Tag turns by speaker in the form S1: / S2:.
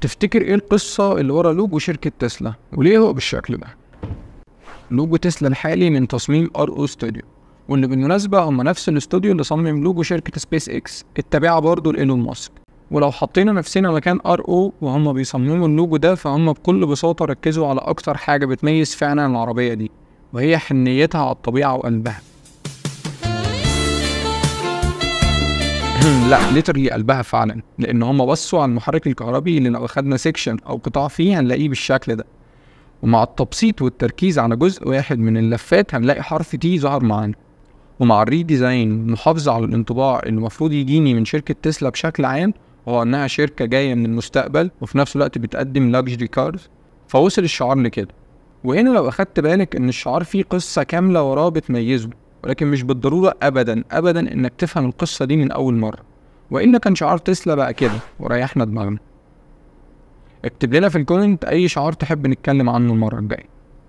S1: تفتكر ايه القصة اللي ورا لوجو شركة تسلا وليه هو بالشكل ده؟ لوجو تسلا الحالي من تصميم ار او ستوديو واللي بالمناسبة هم نفس الاستوديو اللي صمم لوجو شركة سبيس اكس التابعة برضه لإيلون ماسك ولو حطينا نفسنا مكان ار او وهم بيصمموا اللوجو ده فهم بكل بساطة ركزوا على أكتر حاجة بتميز فعلا العربية دي وهي حنيتها على الطبيعة وقلبها لا ليترلي قلبها فعلا لان هم بصوا على المحرك الكهربي اللي لو خدنا سيكشن او قطاع فيه هنلاقيه بالشكل ده ومع التبسيط والتركيز على جزء واحد من اللفات هنلاقي حرف تي ظهر معانا ومع الريديزاين محافظة على الانطباع اللي المفروض يجيني من شركة تسلا بشكل عام هو انها شركة جاية من المستقبل وفي نفس الوقت بتقدم لاكجري كارز فوصل الشعار لكده وهنا لو اخدت بالك ان الشعار فيه قصة كاملة وراه بتميزه ولكن مش بالضرورة أبدا أبدا إنك تفهم القصة دي من أول مرة وإن كان شعار تسلا بقى كده وريحنا دماغنا اكتب لنا في الكومنت أي شعار تحب نتكلم عنه المرة الجاية